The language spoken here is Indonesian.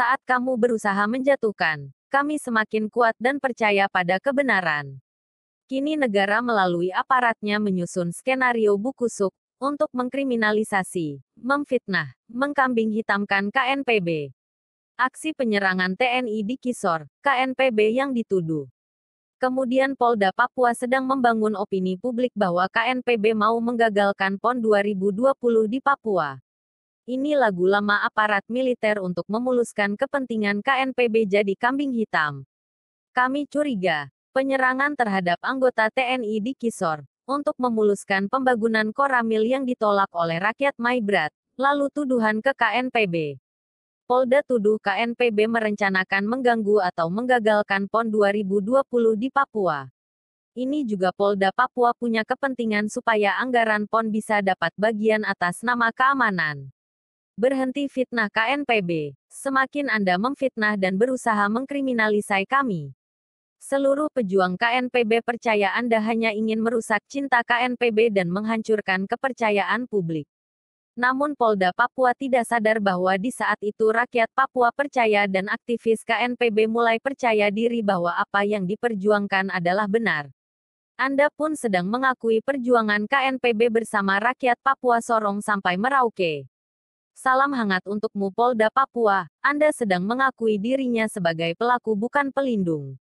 Saat kamu berusaha menjatuhkan, kami semakin kuat dan percaya pada kebenaran. Kini negara melalui aparatnya menyusun skenario buku suk untuk mengkriminalisasi, memfitnah, mengkambing hitamkan KNPB. Aksi penyerangan TNI di Kisor, KNPB yang dituduh. Kemudian Polda Papua sedang membangun opini publik bahwa KNPB mau menggagalkan PON 2020 di Papua. Ini lagu lama aparat militer untuk memuluskan kepentingan KNPB jadi kambing hitam. Kami curiga, penyerangan terhadap anggota TNI di Kisor, untuk memuluskan pembangunan Koramil yang ditolak oleh rakyat Maibrat, lalu tuduhan ke KNPB. Polda tuduh KNPB merencanakan mengganggu atau menggagalkan PON 2020 di Papua. Ini juga Polda Papua punya kepentingan supaya anggaran PON bisa dapat bagian atas nama keamanan. Berhenti fitnah KNPB. Semakin Anda memfitnah dan berusaha mengkriminalisai kami. Seluruh pejuang KNPB percaya Anda hanya ingin merusak cinta KNPB dan menghancurkan kepercayaan publik. Namun Polda Papua tidak sadar bahwa di saat itu rakyat Papua percaya dan aktivis KNPB mulai percaya diri bahwa apa yang diperjuangkan adalah benar. Anda pun sedang mengakui perjuangan KNPB bersama rakyat Papua Sorong sampai Merauke. Salam hangat untukmu Polda Papua, Anda sedang mengakui dirinya sebagai pelaku bukan pelindung.